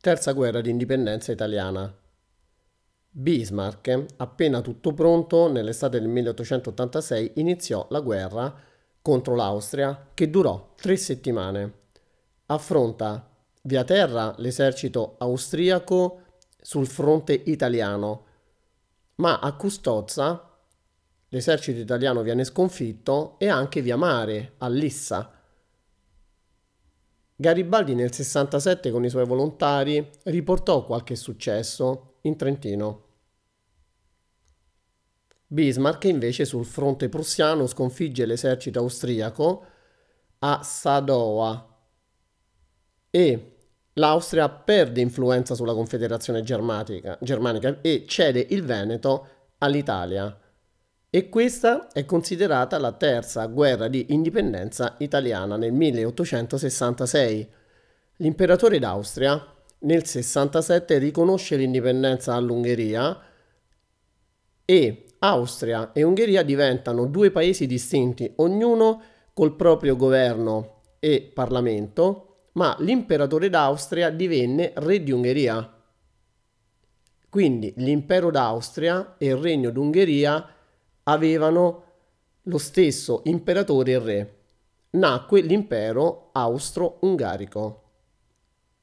Terza guerra d'indipendenza italiana. Bismarck, appena tutto pronto, nell'estate del 1886 iniziò la guerra contro l'Austria che durò tre settimane. Affronta via terra l'esercito austriaco sul fronte italiano, ma a Custozza l'esercito italiano viene sconfitto e anche via mare, a Lissa, Garibaldi nel 67 con i suoi volontari riportò qualche successo in Trentino. Bismarck invece sul fronte prussiano sconfigge l'esercito austriaco a Sadoa e l'Austria perde influenza sulla Confederazione germanica, Germanica e cede il Veneto all'Italia e questa è considerata la terza guerra di indipendenza italiana nel 1866. L'imperatore d'Austria nel 67 riconosce l'indipendenza all'Ungheria e Austria e Ungheria diventano due paesi distinti, ognuno col proprio governo e parlamento, ma l'imperatore d'Austria divenne re di Ungheria. Quindi l'impero d'Austria e il regno d'Ungheria avevano lo stesso imperatore e re. Nacque l'impero austro-ungarico.